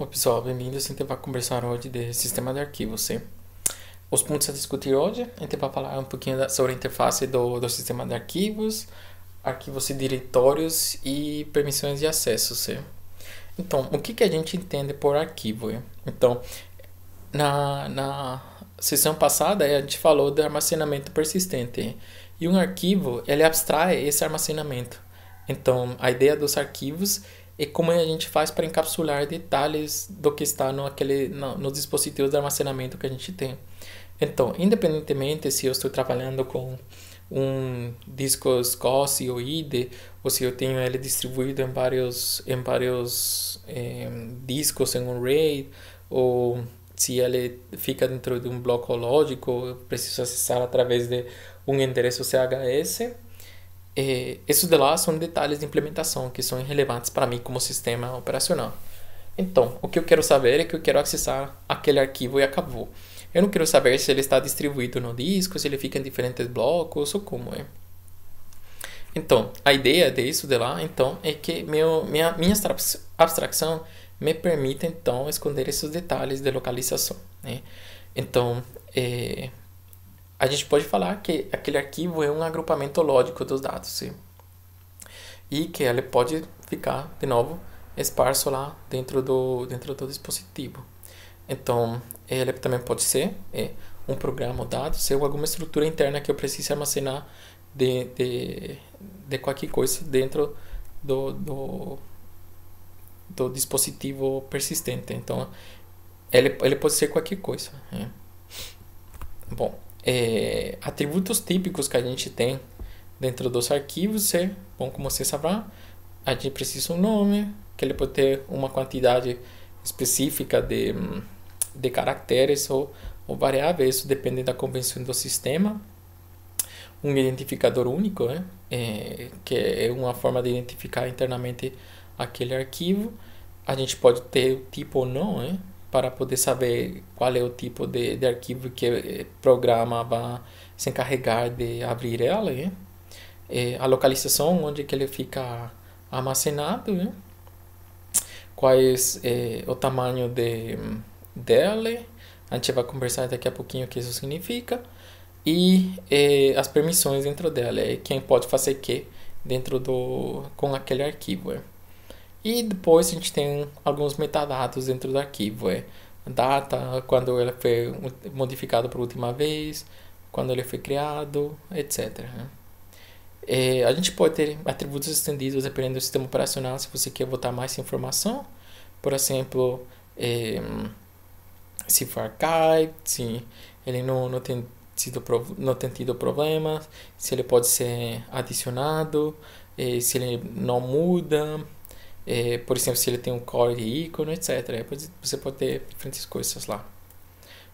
Oi pessoal, é bem-vindos. Assim, gente vai conversar hoje de sistema de arquivos. Os pontos a discutir hoje, a gente vai falar um pouquinho sobre a interface do, do sistema de arquivos, arquivos e diretórios e permissões de acesso. Então, o que, que a gente entende por arquivo? Hein? Então, na, na sessão passada, a gente falou de armazenamento persistente. E um arquivo, ele abstrai esse armazenamento. Então, a ideia dos arquivos e como a gente faz para encapsular detalhes do que está no, aquele, no, nos dispositivos de armazenamento que a gente tem. Então, independentemente se eu estou trabalhando com um disco SCSI ou IDE, ou se eu tenho ele distribuído em vários, em vários eh, discos em um RAID, ou se ele fica dentro de um bloco lógico, eu preciso acessar através de um endereço CHS, eh, esses de lá são detalhes de implementação que são irrelevantes para mim como sistema operacional. Então, o que eu quero saber é que eu quero acessar aquele arquivo e acabou. Eu não quero saber se ele está distribuído no disco, se ele fica em diferentes blocos ou como é. Então, a ideia disso de lá, então, é que meu, minha, minha abstração me permite, então, esconder esses detalhes de localização. Né? Então, é, a gente pode falar que aquele arquivo é um agrupamento lógico dos dados. Sim? E que ele pode ficar, de novo, esparso lá dentro do, dentro do dispositivo. Então, ele também pode ser é, um programa ou dados ou alguma estrutura interna que eu precise armazenar de, de, de qualquer coisa dentro do, do, do, dispositivo persistente. Então, ele, ele pode ser qualquer coisa. É. Bom é, atributos típicos que a gente tem dentro dos arquivos é, bom, como você saberá, a gente precisa um nome, que ele pode ter uma quantidade específica de, de caracteres ou, ou variáveis, isso depende da convenção do sistema. Um identificador único, né? É, que é uma forma de identificar internamente aquele arquivo. A gente pode ter o tipo ou não, né? para poder saber qual é o tipo de, de arquivo que o eh, programa vai se encarregar de abrir ela, né? é, a localização onde que ele fica armazenado, né? quais é, o tamanho de, dele, a gente vai conversar daqui a pouquinho o que isso significa, e é, as permissões dentro dela, é quem pode fazer o que dentro do com aquele arquivo. É. E depois a gente tem alguns metadados dentro do arquivo, é data, quando ele foi modificado por última vez, quando ele foi criado, etc. Né? É, a gente pode ter atributos estendidos dependendo do sistema operacional, se você quer botar mais informação, por exemplo, é, se for archive, se ele não, não, tem tido, não tem tido problemas, se ele pode ser adicionado, é, se ele não muda, é, por exemplo, se ele tem um core de ícone, etc. Você pode ter diferentes coisas lá.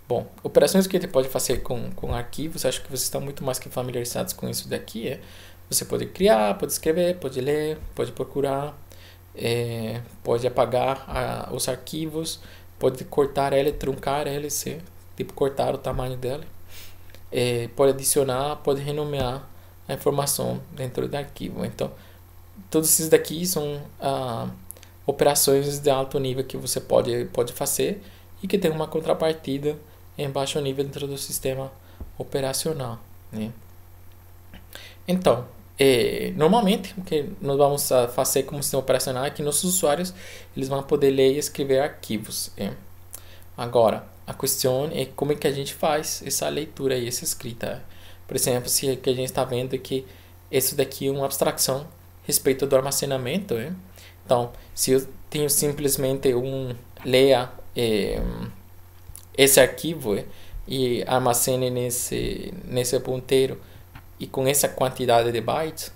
Bom, operações que você pode fazer com, com arquivos, acho que vocês estão muito mais que familiarizados com isso daqui. É, você pode criar, pode escrever, pode ler, pode procurar, é, pode apagar a, os arquivos, pode cortar ele truncar se tipo cortar o tamanho dela. É, pode adicionar, pode renomear a informação dentro do arquivo. Então, todos esses daqui são ah, operações de alto nível que você pode, pode fazer e que tem uma contrapartida em baixo nível dentro do sistema operacional. Né? Então, é, normalmente o que nós vamos fazer como sistema operacional é que nossos usuários eles vão poder ler e escrever arquivos. Né? Agora, a questão é como é que a gente faz essa leitura e essa escrita. Por exemplo, se o é que a gente está vendo é que isso daqui é uma abstração respeito do armazenamento. Né? Então, se eu tenho simplesmente um leia eh, esse arquivo eh, e armazene nesse, nesse ponteiro e com essa quantidade de bytes,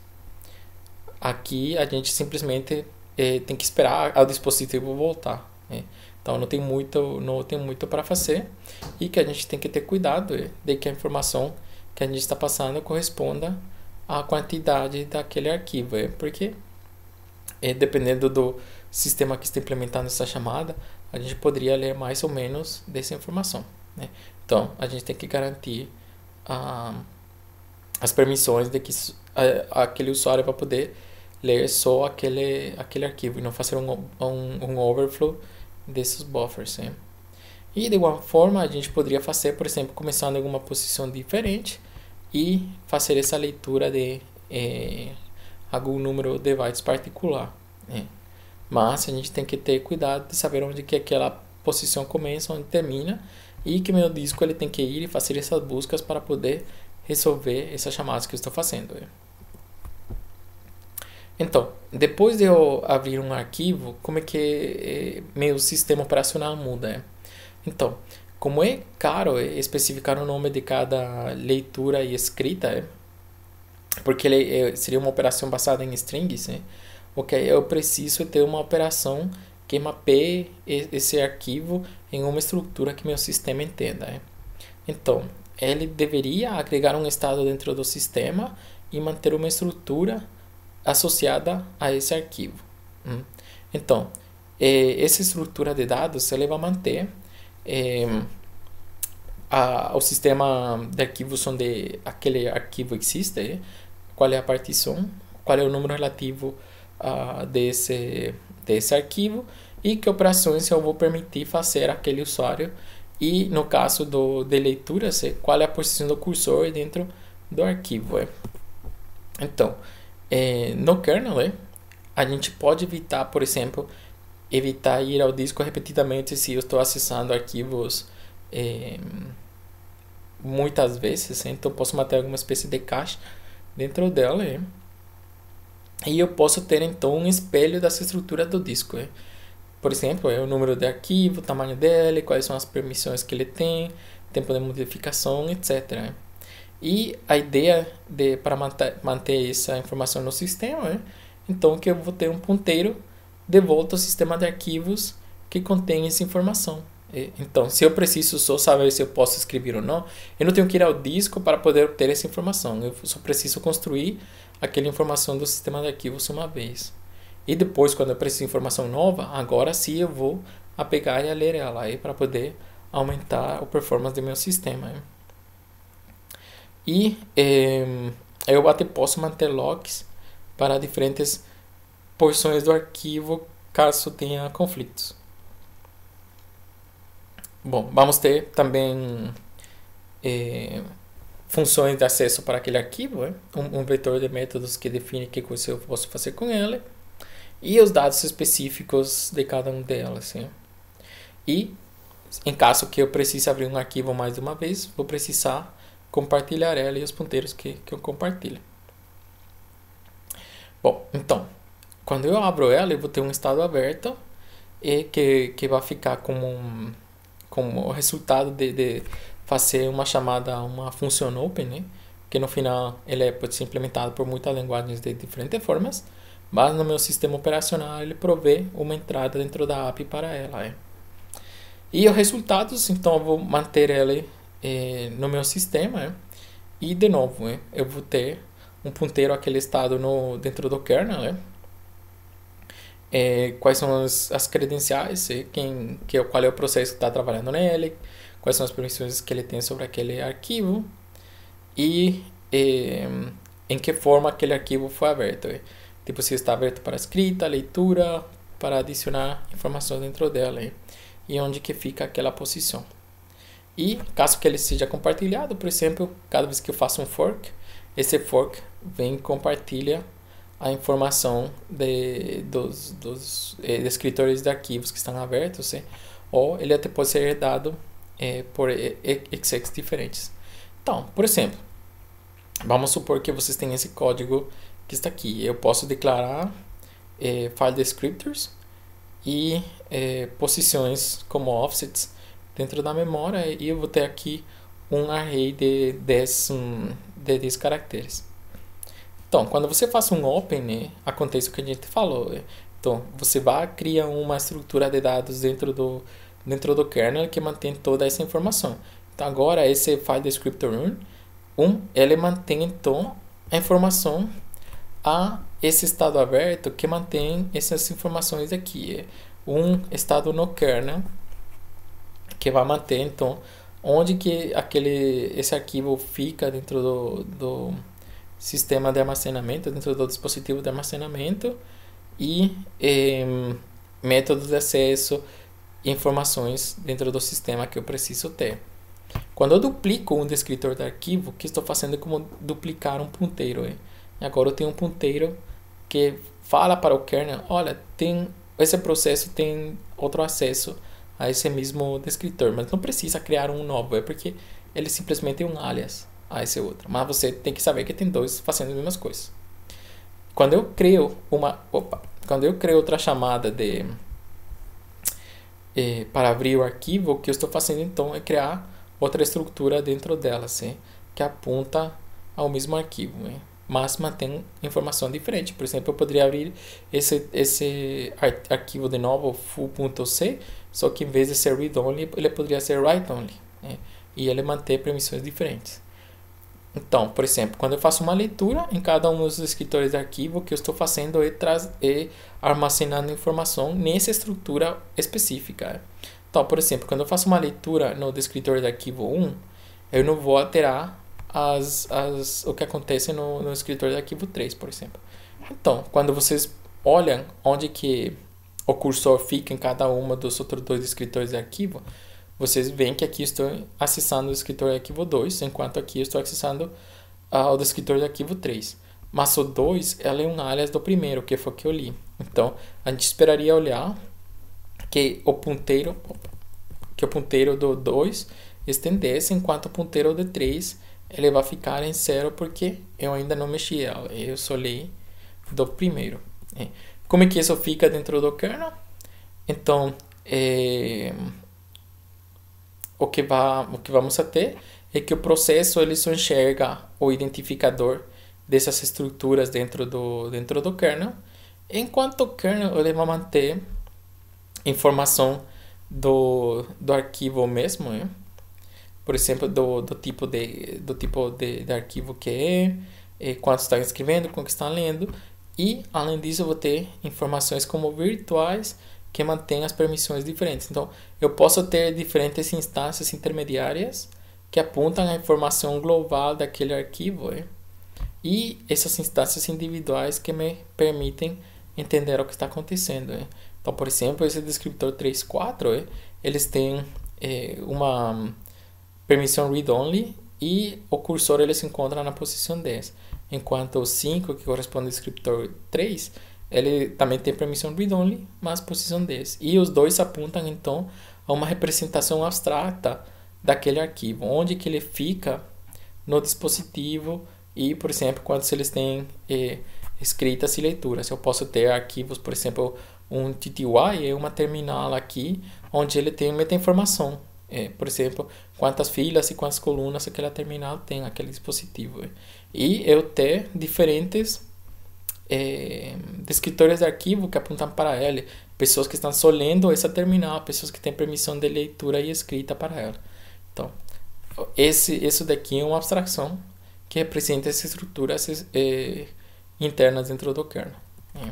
aqui a gente simplesmente eh, tem que esperar o dispositivo voltar. Né? Então não tem muito, não tem muito para fazer e que a gente tem que ter cuidado de que a informação que a gente está passando corresponda a quantidade daquele arquivo. É porque, é, dependendo do sistema que está implementando essa chamada, a gente poderia ler mais ou menos dessa informação. Né? Então, a gente tem que garantir ah, as permissões de que a, aquele usuário vai poder ler só aquele, aquele arquivo e não fazer um, um, um overflow desses buffers. Né? E de alguma forma a gente poderia fazer, por exemplo, começando em alguma posição diferente e fazer essa leitura de é, algum número de bytes particular. Né? Mas a gente tem que ter cuidado de saber onde que aquela posição começa, onde termina e que meu disco ele tem que ir e fazer essas buscas para poder resolver essas chamadas que eu estou fazendo. Né? Então, depois de eu abrir um arquivo, como é que eh, meu sistema operacional muda? Né? Então, como é caro especificar o nome de cada leitura e escrita, é? porque ele é, seria uma operação baseada em strings, né? ok, eu preciso ter uma operação que mapeie esse arquivo em uma estrutura que meu sistema entenda. Né? Então, ele deveria agregar um estado dentro do sistema e manter uma estrutura associada a esse arquivo. Hum? Então, é, essa estrutura de dados ele vai manter é, a, o sistema de arquivos onde aquele arquivo existe, qual é a partição, qual é o número relativo uh, desse, desse arquivo e que operações eu vou permitir fazer aquele usuário e no caso do, de leitura, é qual é a posição do cursor dentro do arquivo. É. Então, é, no kernel, a gente pode evitar, por exemplo, evitar ir ao disco repetidamente se eu estou acessando arquivos eh, muitas vezes, né? então posso manter alguma espécie de caixa dentro dela né? e eu posso ter então um espelho dessa estrutura do disco. Né? Por exemplo, é o número de arquivo, o tamanho dele, quais são as permissões que ele tem, tempo de modificação, etc. E a ideia de para manter, manter essa informação no sistema, é então que eu vou ter um ponteiro devolta ao sistema de arquivos que contém essa informação. Então, se eu preciso só saber se eu posso escrever ou não, eu não tenho que ir ao disco para poder obter essa informação. Eu só preciso construir aquela informação do sistema de arquivos uma vez. E depois, quando eu preciso de informação nova, agora sim eu vou a pegar e a ler ela aí para poder aumentar o performance do meu sistema. Né? E eh, eu até posso manter logs para diferentes porções do arquivo caso tenha conflitos. Bom, vamos ter também é, funções de acesso para aquele arquivo, né? um, um, vetor de métodos que define que coisa eu posso fazer com ela e os dados específicos de cada um delas. Né? E, em caso que eu precise abrir um arquivo mais de uma vez, vou precisar compartilhar ela e os ponteiros que, que eu compartilho. Bom, então, quando eu abro ela, eu vou ter um estado aberto e que, que vai ficar como, um, como resultado de, de fazer uma chamada, uma função open, né? que no final ele é, pode ser implementado por muitas linguagens de diferentes formas, mas no meu sistema operacional ele provê uma entrada dentro da app para ela. É. E os resultados, então eu vou manter ele é, no meu sistema, é. e de novo é, eu vou ter um ponteiro aquele estado no, dentro do kernel, é é, quais são as, as credenciais, quem, que, qual é o processo que está trabalhando nele, quais são as permissões que ele tem sobre aquele arquivo e é, em que forma aquele arquivo foi aberto. Tipo, se está aberto para escrita, leitura, para adicionar informações dentro dela e onde que fica aquela posição. E caso que ele seja compartilhado, por exemplo, cada vez que eu faço um fork, esse fork vem e compartilha a informação de, dos, dos eh, escritores de arquivos que estão abertos, eh? ou ele até pode ser herdado eh, por execs diferentes. Então, por exemplo, vamos supor que vocês têm esse código que está aqui. Eu posso declarar eh, file descriptors e eh, posições como offsets dentro da memória e eu vou ter aqui um array de 10, de 10 caracteres. Então, quando você faz um open, né, acontece o que a gente falou. Né. Então, você vai criar uma estrutura de dados dentro do, dentro do kernel que mantém toda essa informação. Então, agora esse file descriptor 1, um, ele mantém então a informação a esse estado aberto que mantém essas informações aqui. Né. Um estado no kernel que vai manter então onde que aquele esse arquivo fica dentro do, do sistema de armazenamento, dentro do dispositivo de armazenamento e eh, métodos de acesso, informações dentro do sistema que eu preciso ter. Quando eu duplico um descritor de arquivo, o que estou fazendo é como duplicar um ponteiro. Hein? Agora eu tenho um ponteiro que fala para o kernel, olha, tem esse processo tem outro acesso a esse mesmo descritor, mas não precisa criar um novo, é porque ele simplesmente é um alias a ah, esse é outro. Mas você tem que saber que tem dois fazendo as mesmas coisas. Quando eu crio uma, opa, quando eu crio outra chamada de eh, para abrir o arquivo, o que eu estou fazendo então é criar outra estrutura dentro dela, sim, que aponta ao mesmo arquivo, né? mas mantém informação diferente. Por exemplo, eu poderia abrir esse, esse arquivo de novo, full.c, só que em vez de ser read-only, ele poderia ser write-only. Né? E ele mantém permissões diferentes. Então, por exemplo, quando eu faço uma leitura em cada um dos escritores de arquivo, o que eu estou fazendo é, traz, é armazenando informação nessa estrutura específica. Então, por exemplo, quando eu faço uma leitura no descritor de arquivo 1, eu não vou alterar as, as, o que acontece no, no escritor de arquivo 3, por exemplo. Então, quando vocês olham onde que o cursor fica em cada uma dos outros dois escritores de arquivo, vocês veem que aqui estou acessando o escritório de arquivo 2, enquanto aqui estou acessando ah, o do de arquivo 3. Mas o 2 ela é um alias do primeiro, que foi o que eu li. Então, a gente esperaria olhar que o ponteiro, que o ponteiro do 2 estendesse, enquanto o ponteiro do 3 ele vai ficar em zero porque eu ainda não mexi ela, eu só li do primeiro. Né? Como é que isso fica dentro do kernel? Então, é o que, va, o que vamos a ter é que o processo ele só enxerga o identificador dessas estruturas dentro do, dentro do kernel, enquanto o kernel ele vai manter informação do, do arquivo mesmo, né? por exemplo, do, do tipo, de, do tipo de, de arquivo que é, e eh, quanto está escrevendo, quanto está lendo, e além disso eu vou ter informações como virtuais que mantém as permissões diferentes. Então, eu posso ter diferentes instâncias intermediárias que apontam a informação global daquele arquivo é, e essas instâncias individuais que me permitem entender o que está acontecendo. É. Então, por exemplo, esse descriptor 3.4, né? eles têm é, uma permissão read-only e o cursor ele se encontra na posição 10, enquanto o 5, que corresponde ao descriptor 3, ele também tem permissão read-only, mas posição desse E os dois apontam então a uma representação abstrata daquele arquivo, onde que ele fica no dispositivo e, por exemplo, quando eles têm eh, escritas e leituras. Eu posso ter arquivos, por exemplo, um TTY é uma terminal aqui, onde ele tem meta informação. Eh, por exemplo, quantas filas e quantas colunas aquela terminal tem, aquele dispositivo. E eu ter diferentes é, de arquivo que apontam para ela, pessoas que estão só lendo essa terminal, pessoas que têm permissão de leitura e escrita para ela. Então, esse, isso daqui é uma abstração que representa essas estruturas é, internas dentro do kernel. É.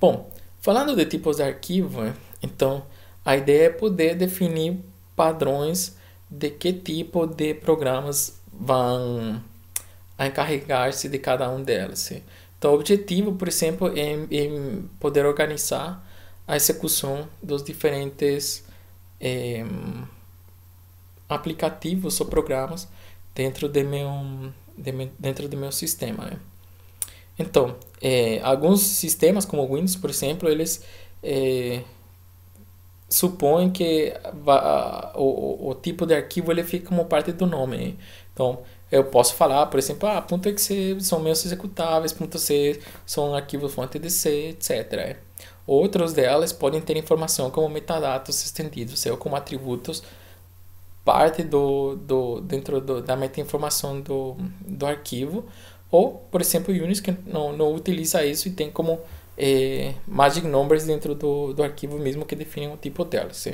Bom, falando de tipos de arquivo, então a ideia é poder definir padrões de que tipo de programas vão encarregar-se de cada um delas. Então, o objetivo, por exemplo, é, é poder organizar a execução dos diferentes é, aplicativos ou programas dentro de meu, de dentro do de meu sistema. Né? Então, é, alguns sistemas como o Windows, por exemplo, eles é, supõem que a, a, o, o tipo de arquivo ele fica como parte do nome. Né? Então, eu posso falar, por exemplo, ah, .exe são meus executáveis, .c são arquivos fonte DC, etc. Né? Outros delas podem ter informação como metadados estendidos ou como atributos parte do, do dentro do, da meta-informação do, do arquivo. Ou, por exemplo, Unix que não, não utiliza isso e tem como é, magic numbers dentro do, do arquivo mesmo que definem o tipo delas.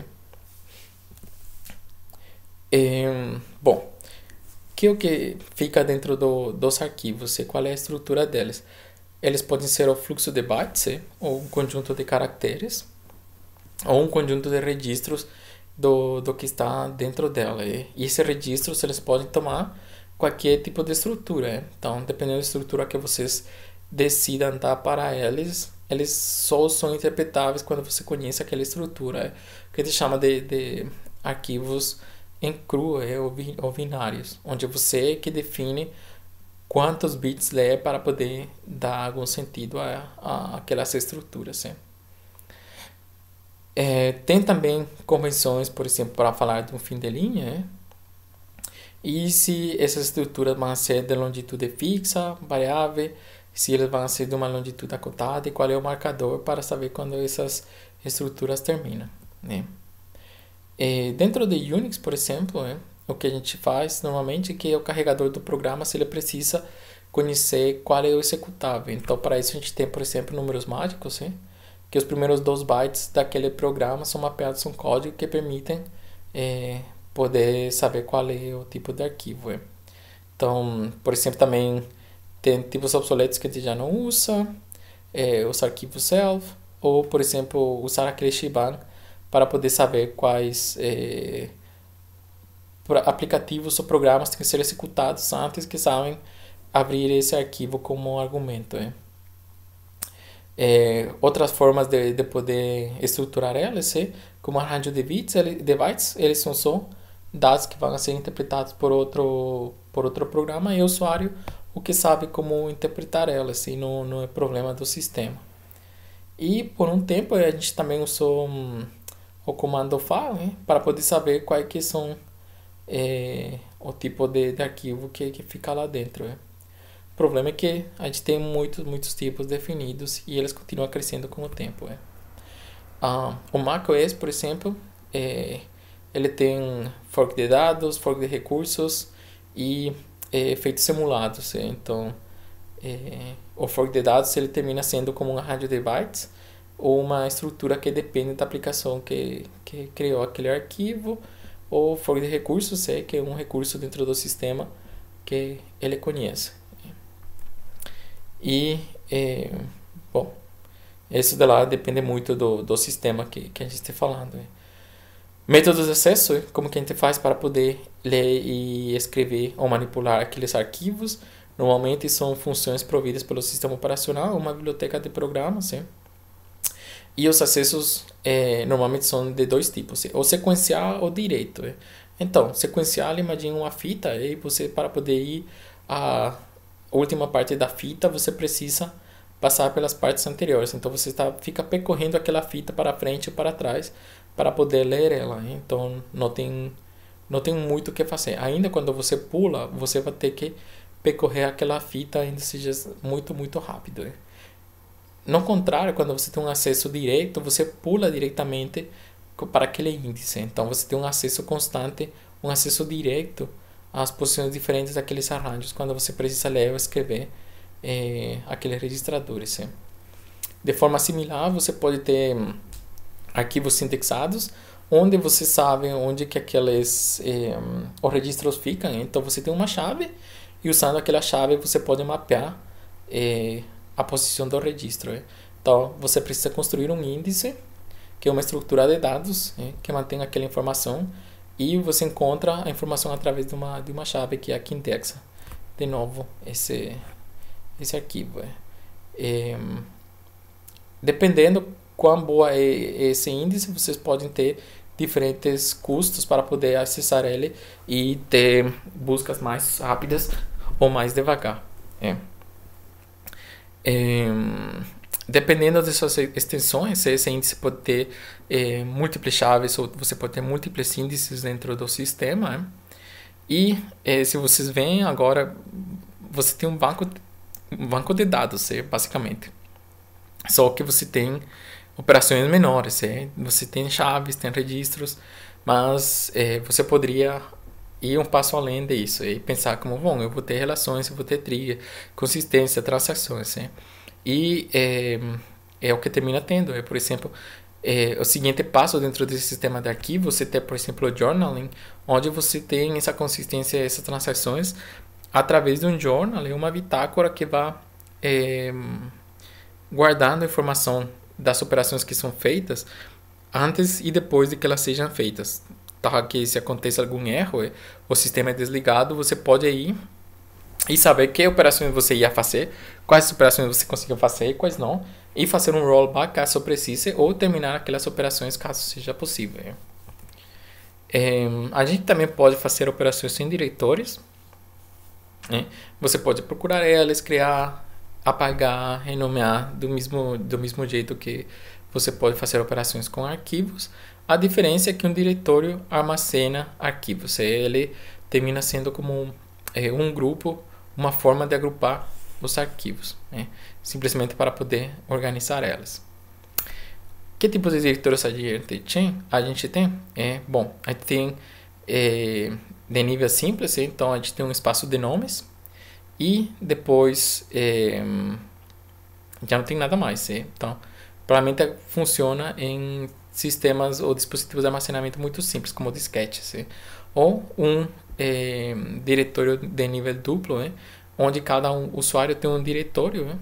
É, bom, que o que fica dentro do, dos arquivos e qual é a estrutura deles. Eles podem ser o fluxo de bytes, é? ou um conjunto de caracteres, ou um conjunto de registros do, do que está dentro dela. É? E esses registros eles podem tomar qualquer tipo de estrutura. É? Então, dependendo da estrutura que vocês decidam dar para eles, eles só são interpretáveis quando você conhece aquela estrutura, que a gente chama de, de arquivos em crua é binários onde é você que define quantos bits ler para poder dar algum sentido a, a aquelas estruturas. É, tem também convenções, por exemplo, para falar de um fim de linha. Né? E se essas estruturas vão ser de longitude fixa, variável, se eles vão ser de uma longitude acotada e qual é o marcador para saber quando essas estruturas terminam. Né? É, dentro de Unix, por exemplo, né, o que a gente faz normalmente é que o carregador do programa, se ele precisa conhecer qual é o executável. Então, para isso, a gente tem, por exemplo, números mágicos, né, que os primeiros dois bytes daquele programa são mapeados um código que permitem é, poder saber qual é o tipo de arquivo. Né. Então, por exemplo, também tem tipos obsoletos que a gente já não usa, é, os arquivos self, ou, por exemplo, usar aquele Shiban para poder saber quais é, aplicativos ou programas têm que ser executados antes que sabem abrir esse arquivo como argumento. Né? É, outras formas de, de poder estruturar elas, é, como arranjo de bits, de bytes, eles são só dados que vão ser interpretados por outro, por outro programa e o usuário o que sabe como interpretar elas, assim, não, não é problema do sistema. E por um tempo a gente também usou o comando file né, para poder saber quais que são é, o tipo de, de arquivo que, que fica lá dentro. Né. O problema é que a gente tem muitos, muitos tipos definidos e eles continuam crescendo com o tempo. Né. Ah, o macOS, por exemplo, é, ele tem fork de dados, fork de recursos e é, efeitos simulados. É. Então, é, o fork de dados ele termina sendo como um rádio de bytes ou uma estrutura que depende da aplicação que, que criou aquele arquivo, ou folha de recursos, C, é que é um recurso dentro do sistema que ele conhece. E, é, bom, isso de lá depende muito do, do sistema que, que a gente está falando. Né? Métodos de acesso, como que a gente faz para poder ler e escrever ou manipular aqueles arquivos, normalmente são funções providas pelo sistema operacional, uma biblioteca de programas, sim. Né? E os acessos é, normalmente são de dois tipos, ou sequencial ou direito. É. Então, sequencial, imagine uma fita, e você para poder ir à última parte da fita, você precisa passar pelas partes anteriores. Então, você está, fica percorrendo aquela fita para frente ou para trás para poder ler ela. Né? Então, não tem, não tem muito o que fazer. Ainda quando você pula, você vai ter que percorrer aquela fita, ainda seja muito, muito rápido. É. No contrário, quando você tem um acesso direto, você pula diretamente para aquele índice. Então você tem um acesso constante, um acesso direto às posições diferentes daqueles arranjos quando você precisa ler ou escrever é, eh, aqueles registradores. É. De forma similar, você pode ter arquivos indexados onde você sabe onde que aqueles é, os registros ficam. Então você tem uma chave e usando aquela chave você pode mapear eh, a posição do registro. É. Então, você precisa construir um índice, que é uma estrutura de dados, é, que mantém aquela informação, e você encontra a informação através de uma, de uma chave, que é a que indexa, de novo, esse, esse arquivo. É. é? dependendo quão boa é esse índice, vocês podem ter diferentes custos para poder acessar ele e ter buscas mais rápidas ou mais devagar. É. É, dependendo das suas extensões, esse índice pode ter é, múltiplas chaves ou você pode ter múltiplos índices dentro do sistema. Né? E é, se vocês veem agora, você tem um banco, um banco de dados, é, basicamente. Só que você tem operações menores, é, você tem chaves, tem registros, mas é, você poderia ir um passo além disso e é pensar como, bom, eu vou ter relações, eu vou ter trilha, consistência, transações. Né? E é, é o que termina tendo. É, por exemplo, é, o seguinte passo dentro desse sistema de arquivo, você tem, por exemplo, o journaling, onde você tem essa consistência, essas transações, através de um journal, é uma bitácora que vai é, guardando a informação das operações que são feitas antes e depois de que elas sejam feitas tá? Que se aconteça algum erro, é, o sistema é desligado, você pode ir e saber que operações você ia fazer, quais operações você conseguiu fazer e quais não, e fazer um rollback caso precise ou terminar aquelas operações caso seja possível. É, a gente também pode fazer operações sem diretores. Né? Você pode procurar elas, criar, apagar, renomear do mesmo, do mesmo jeito que você pode fazer operações com arquivos. A diferença é que um diretório armazena arquivos. Ele termina sendo como um, é, um grupo, uma forma de agrupar os arquivos, né? simplesmente para poder organizar elas. Que tipos de diretórios a gente tem? A gente tem, é, bom, a gente tem é, de nível simples, então a gente tem um espaço de nomes e depois é, já não tem nada mais, é, então provavelmente funciona em sistemas ou dispositivos de armazenamento muito simples, como disquetes, assim. né? ou um eh, diretório de nível duplo, né? onde cada um, usuário tem um diretório, né?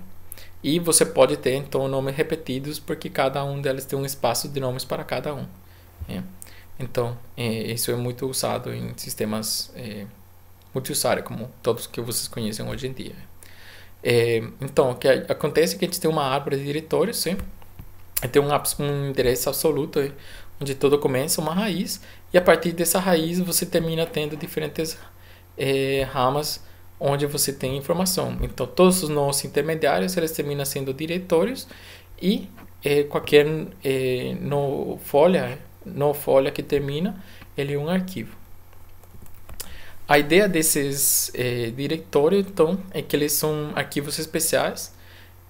e você pode ter então nomes repetidos, porque cada um deles tem um espaço de nomes para cada um. Né? Então, é, isso é muito usado em sistemas eh, multiusuário, como todos que vocês conhecem hoje em dia. Né? É, então, o que acontece é que a gente tem uma árvore de diretórios, sim? É Eu um ápice com um interesse absoluto, é, onde tudo começa, uma raiz, e a partir dessa raiz você termina tendo diferentes é, ramas onde você tem informação. Então, todos os nós intermediários, eles terminam sendo diretórios e é, qualquer é, no folha, no folha que termina, ele é um arquivo. A ideia desses é, então, é que eles são arquivos especiais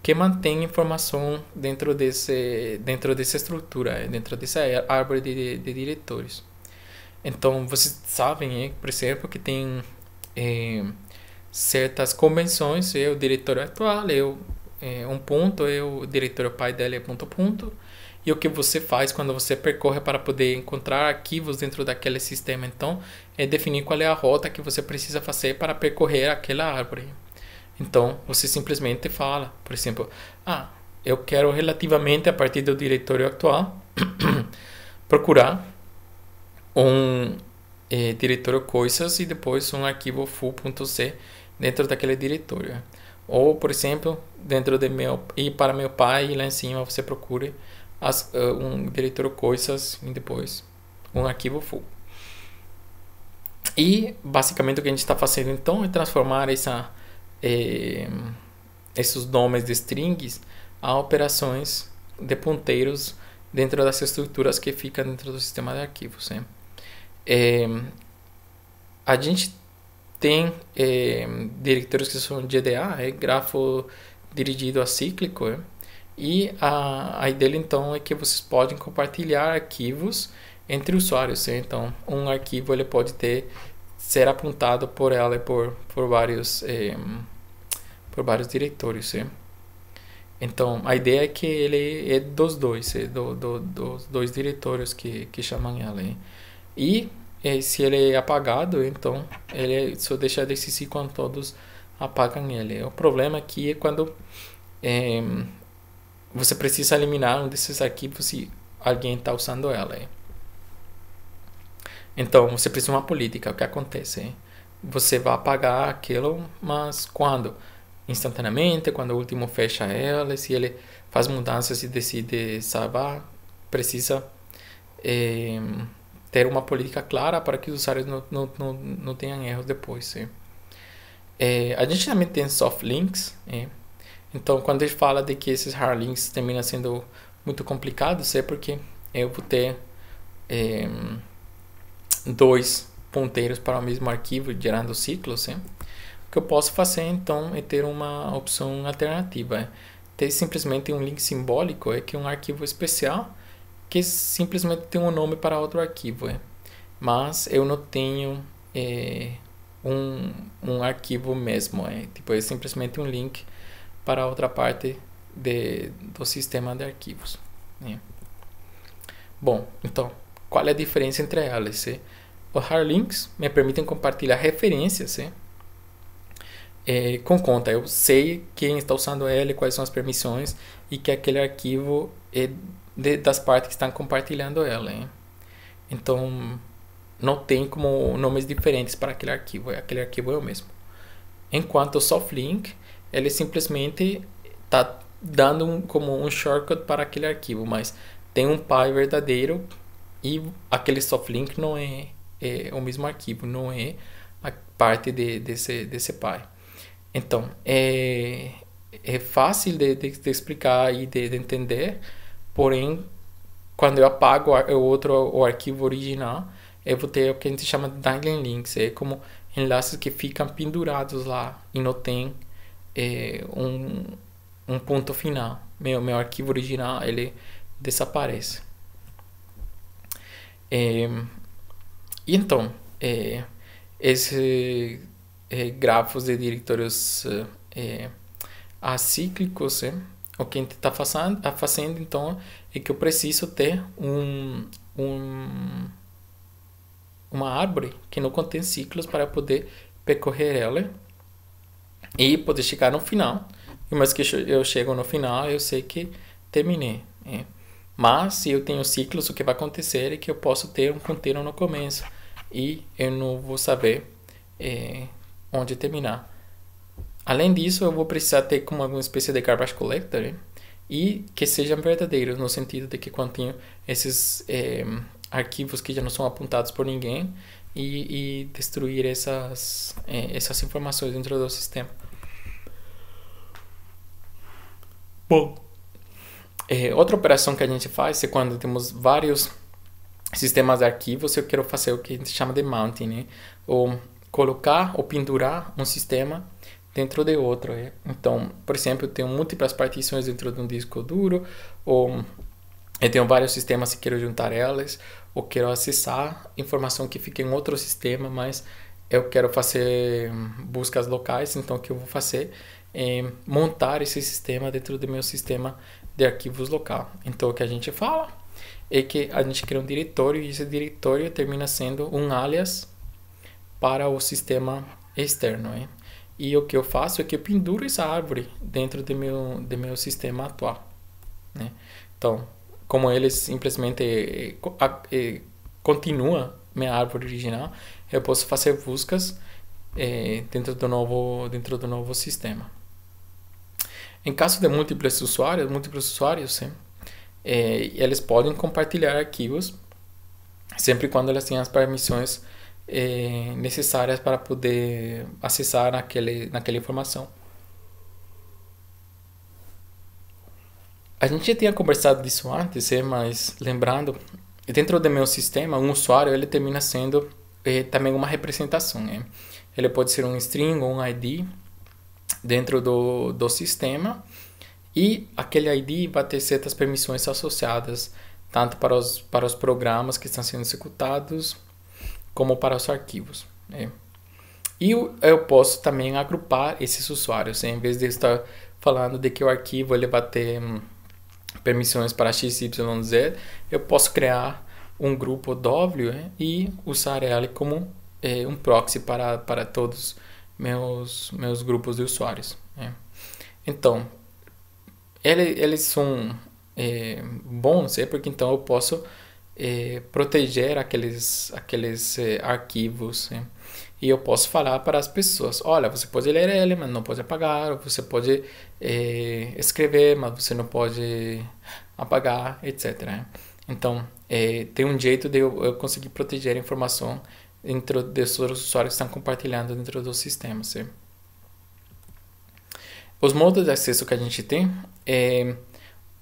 que mantém informação dentro desse dentro dessa estrutura, eh, dentro dessa é, árvore de, de diretores. Então, vocês sabem, eh, por exemplo, que tem é, certas convenções, eu, diretor atual, eu, é, um ponto, eu, diretor pai dele é ponto, ponto, e o que você faz quando você percorre para poder encontrar arquivos dentro daquele sistema. Então, é definir qual é a rota que você precisa fazer para percorrer aquela árvore. Então, você simplesmente fala, por exemplo, ah, eu quero relativamente a partir do diretório atual procurar um eh, diretório coisas e depois um arquivo full.c dentro daquele diretório. Ou, por exemplo, dentro de meu e para meu pai, lá em cima você procure as, uh, um diretório coisas e depois um arquivo full. E basicamente o que a gente está fazendo então é transformar essa eh, esses nomes de strings a operações de ponteiros dentro das estruturas que ficam dentro do sistema de arquivos. Né? Eh, a gente tem é, diretórios que são GDA, é grafo dirigido acíclico, né? e a, a ideia então é que vocês podem compartilhar arquivos entre usuários. Né? Então, um arquivo ele pode ter ser apontado por ela e por, por vários eh, por vários diretores. Eh. Então, a ideia é que ele é dos dois, eh? do, do, dos dois diretores que, que chamam ela. Eh. E eh, se ele é apagado, então ele só deixa de existir quando todos apagam ele. O problema aqui é quando você precisa eliminar um desses arquivos se alguém está usando ela. Então, você precisa de uma política. É o que acontece? Você vai pagar aquilo, mas quando? Instantaneamente, quando o último fecha ela, se ele faz mudanças e decide salvar, precisa é, ter uma política clara para que os usuários não, não, não, não tenham erros depois. É, a gente também tem soft links. Então, quando ele fala de que esses hard links terminam sendo muito complicados, é porque eu vou ter eh, dois ponteiros para o mesmo arquivo, gerando ciclos, hein? Né? o que eu posso fazer então é ter uma opção alternativa. É ter simplesmente um link simbólico é que é um arquivo especial que simplesmente tem um nome para outro arquivo. É. Mas eu não tenho é, um, um arquivo mesmo. É. Tipo, é simplesmente um link para outra parte de, do sistema de arquivos. É. Bom, então, qual é a diferença entre elas? É? Os hard links me permitem compartilhar referências hein? Né? É, com conta. Eu sei quem está usando ele, quais são as permissões e que aquele arquivo é de, das partes que estão compartilhando ela. Hein? Né? Então, não tem como nomes diferentes para aquele arquivo. Aquele arquivo é o mesmo. Enquanto o soft link, ele simplesmente está dando um, como um shortcut para aquele arquivo, mas tem um pai verdadeiro e aquele soft link não é é, é, o mesmo arquivo, não é a parte de, desse, desse pai. Então, é, é fácil de, de, de explicar e de, de, entender, porém, quando eu apago o outro o arquivo original, eu vou ter o que a gente chama de dangling links, é como enlaces que ficam pendurados lá e não tem é, um, um ponto final. Meu, meu arquivo original, ele desaparece. É, então, é, é, grafos de diretórios é, é, acíclicos, é, o que a gente está fazendo, tá fazendo, então, é que eu preciso ter um, um, uma árvore que não contém ciclos para poder percorrer ela e poder chegar no final. Mas que eu chego no final, eu sei que terminei. É. Mas se eu tenho ciclos, o que vai acontecer é que eu posso ter um contínuo no começo e eu não vou saber é, onde terminar. Além disso, eu vou precisar ter como alguma espécie de garbage collector né? e que sejam verdadeiros, no sentido de que quando tenho esses é, arquivos que já não são apontados por ninguém e, e destruir essas, é, essas informações dentro do sistema. Bom, é, outra operação que a gente faz é quando temos vários sistemas de arquivos, eu quero fazer o que a gente chama de mounting, né? ou colocar ou pendurar um sistema dentro de outro. Né? Então, por exemplo, eu tenho múltiplas partições dentro de um disco duro, ou eu tenho vários sistemas e quero juntar elas, ou quero acessar informação que fica em outro sistema, mas eu quero fazer buscas locais, então o que eu vou fazer é montar esse sistema dentro do meu sistema de arquivos local. Então, o que a gente fala? é que a gente cria um diretório e esse diretório termina sendo um alias para o sistema externo. Hein? Né? E o que eu faço é que eu penduro essa árvore dentro do meu, do meu sistema atual. Né? Então, como ele simplesmente é, é, é, continua minha árvore original, eu posso fazer buscas dentro, do novo, dentro do novo sistema. Em caso de múltiplos usuários, múltiplos usuários, sim, né? é, elas podem compartilhar arquivos sempre quando elas têm as permissões é, necessárias para poder acessar naquele, naquela informação. A gente já tinha conversado disso antes, é, mas lembrando, dentro do meu sistema, um usuário ele termina sendo é, também uma representação. Né? Ele pode ser um string ou um ID dentro do, do sistema e aquele ID vai ter certas permissões associadas, tanto para os, para os programas que estão sendo executados, como para os arquivos. Né? E eu posso também agrupar esses usuários, em vez de estar falando de que o arquivo ele vai ter hum, permissões para x, y, z, eu posso criar um grupo W né? e usar ele como é, um proxy para, para todos meus meus grupos de usuários. Né? Então, eles, eles são é, bons é porque então eu posso é, proteger aqueles, aqueles é, arquivos né? e eu posso falar para as pessoas: olha, você pode ler ele, mas não pode apagar, você pode é, escrever, mas você não pode apagar, etc. Né? Então, é, tem um jeito de eu, eu conseguir proteger a informação dentro dos usuários que estão compartilhando dentro do sistema. Certo? Os modos de acesso que a gente tem é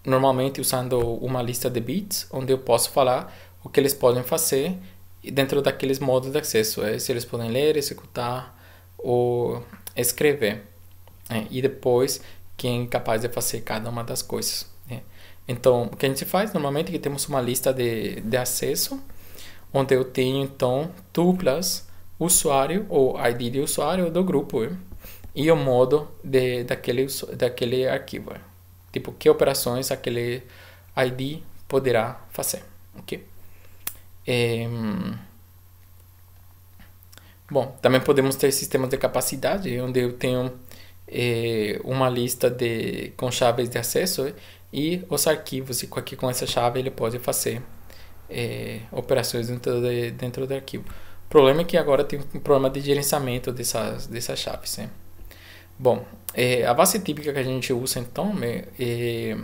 normalmente usando uma lista de bits, onde eu posso falar o que eles podem fazer dentro daqueles modos de acesso, é, se eles podem ler, executar ou escrever. É, e depois quem é capaz de fazer cada uma das coisas. Né? Então, o que a gente faz normalmente é que temos uma lista de, de acesso, onde eu tenho então tuplas usuário ou ID de usuário do grupo. Né? e o modo de, daquele, daquele arquivo. Tipo, que operações aquele ID poderá fazer. Ok? Bom, também podemos ter sistemas de capacidade, onde eu tenho é, uma lista de, com chaves de acesso eh, e os arquivos, e aqui com essa chave ele pode fazer é, operações dentro, de, dentro do arquivo. O problema é que agora tem um problema de gerenciamento dessas, dessas chaves. Né? Bom, é, a base típica que a gente usa então é, é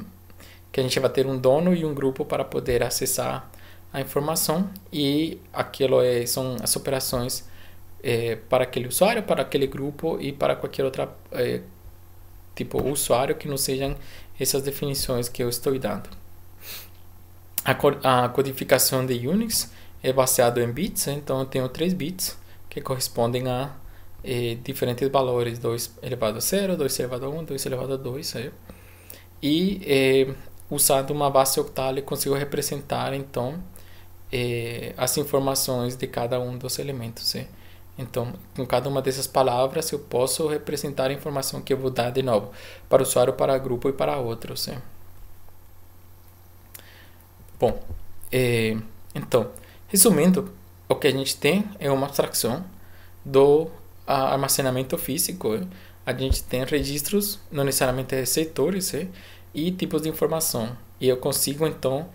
que a gente vai ter um dono e um grupo para poder acessar a informação e aquilo é, são as operações é, para aquele usuário, para aquele grupo e para qualquer outra é, tipo usuário que não sejam essas definições que eu estou dando. A, co a codificação de Unix é baseada em bits, né? então eu tenho 3 bits que correspondem a e diferentes valores 2 elevado a 0, 2 elevado a 1, 2 elevado a 2. Né? E é, usando uma base octal eu consigo representar então é, as informações de cada um dos elementos. Né? Então, com cada uma dessas palavras eu posso representar a informação que eu vou dar de novo para o usuário, para o grupo e para outros. Né? Bom, eh, então, resumindo, o que a gente tem é uma abstração do armazenamento físico, eh? a gente tem registros, não necessariamente receptores, é eh? e tipos de informação. E eu consigo, então,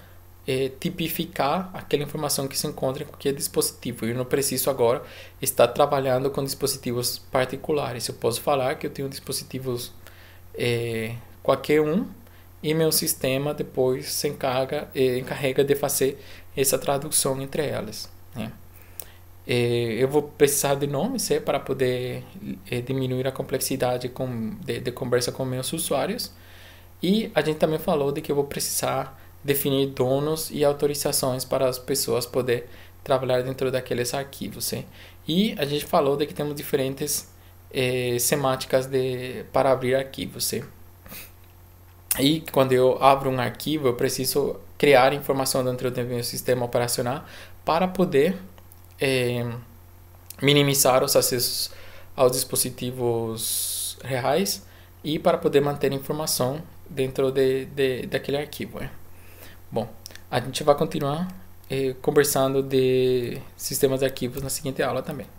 eh, tipificar aquela informação que se encontra em qualquer dispositivo. Eu não preciso agora estar trabalhando com dispositivos particulares. Eu posso falar que eu tenho dispositivos é, qualquer um e meu sistema depois se encarga, é, encarrega de fazer essa tradução entre elas. Né? É, eu vou precisar de nomes é, para poder é, diminuir a complexidade com, de, de, conversa com meus usuários. E a gente também falou de que eu vou precisar definir donos e autorizações para as pessoas poderem trabalhar dentro daqueles arquivos. E a gente falou de que temos diferentes semáticas de, para abrir arquivos. E quando eu abro um arquivo, eu preciso criar informação dentro do meu sistema operacional para poder eh, minimizar os acessos aos dispositivos reais e para poder manter a informação dentro de, de, daquele arquivo. Né? Bom, a gente vai continuar eh, conversando de sistemas de arquivos na seguinte aula também.